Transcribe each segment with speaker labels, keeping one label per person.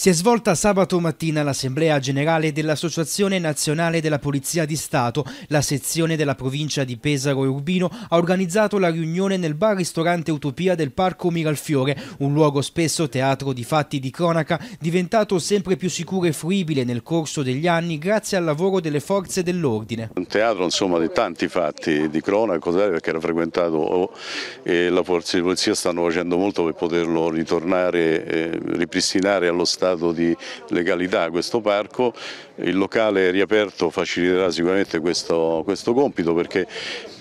Speaker 1: Si è svolta sabato mattina l'Assemblea Generale dell'Associazione Nazionale della Polizia di Stato. La sezione della provincia di Pesaro e Urbino ha organizzato la riunione nel bar-ristorante Utopia del Parco Miralfiore, un luogo spesso teatro di fatti di cronaca, diventato sempre più sicuro e fruibile nel corso degli anni grazie al lavoro delle forze dell'ordine.
Speaker 2: Un teatro insomma, di tanti fatti di cronaca, perché era frequentato oh, e la forza di polizia stanno facendo molto per poterlo ritornare, e eh, ripristinare allo Stato stato di legalità questo parco, il locale riaperto faciliterà sicuramente questo, questo compito perché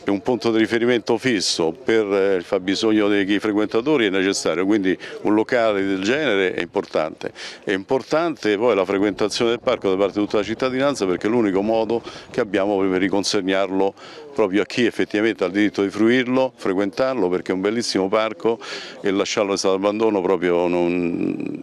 Speaker 2: è un punto di riferimento fisso per eh, il fabbisogno dei frequentatori è necessario, quindi un locale del genere è importante. È importante poi la frequentazione del parco da parte di tutta la cittadinanza perché è l'unico modo che abbiamo per riconsegnarlo proprio a chi effettivamente ha il diritto di fruirlo, frequentarlo perché è un bellissimo parco e lasciarlo in stato d'abbandono proprio non,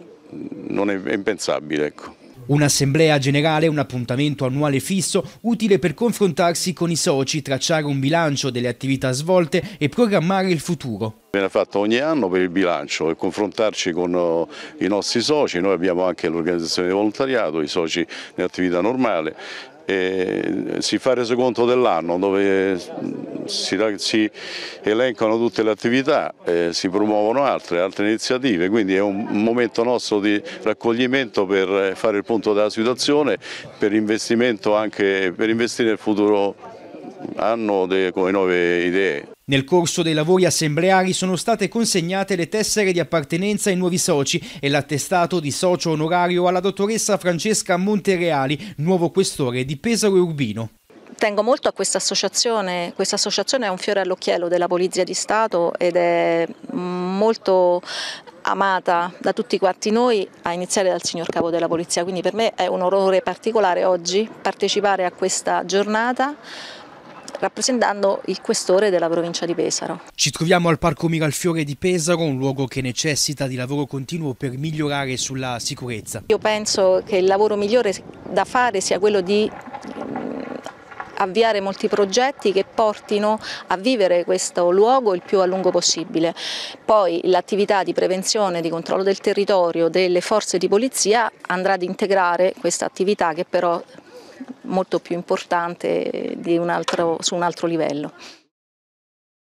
Speaker 2: non è impensabile. Ecco.
Speaker 1: Un'assemblea generale, un appuntamento annuale fisso, utile per confrontarsi con i soci, tracciare un bilancio delle attività svolte e programmare il futuro.
Speaker 2: Viene fatto ogni anno per il bilancio e confrontarci con eh, i nostri soci, noi abbiamo anche l'organizzazione di volontariato, i soci nell'attività normale, e eh, si fa resoconto dell'anno dove si, si, elencano tutte le attività, eh, si promuovono altre, altre iniziative, quindi è un momento nostro di raccoglimento per eh, fare il punto della situazione, per, anche, per investire nel futuro anno con le nuove idee. Nel corso
Speaker 1: dei lavori assembleari sono state consegnate le tessere di appartenenza ai nuovi soci e l'attestato di socio onorario alla dottoressa Francesca Montereali, nuovo questore di Pesaro
Speaker 3: Urbino tengo molto a questa associazione, questa associazione è un fiore all'occhiello della Polizia di Stato ed è molto amata da tutti quanti noi, a iniziare dal signor Capo della Polizia, quindi per me è un onore particolare oggi partecipare a questa giornata rappresentando il questore della provincia di Pesaro.
Speaker 1: Ci troviamo al Parco Miralfiore di Pesaro, un luogo che necessita di lavoro continuo per migliorare sulla sicurezza.
Speaker 3: Io penso che il lavoro migliore da fare sia quello di avviare molti progetti che portino a vivere questo luogo il più a lungo possibile. Poi l'attività di prevenzione, di controllo del territorio, delle forze di polizia andrà ad integrare questa attività che però molto più importante un altro, su un altro livello.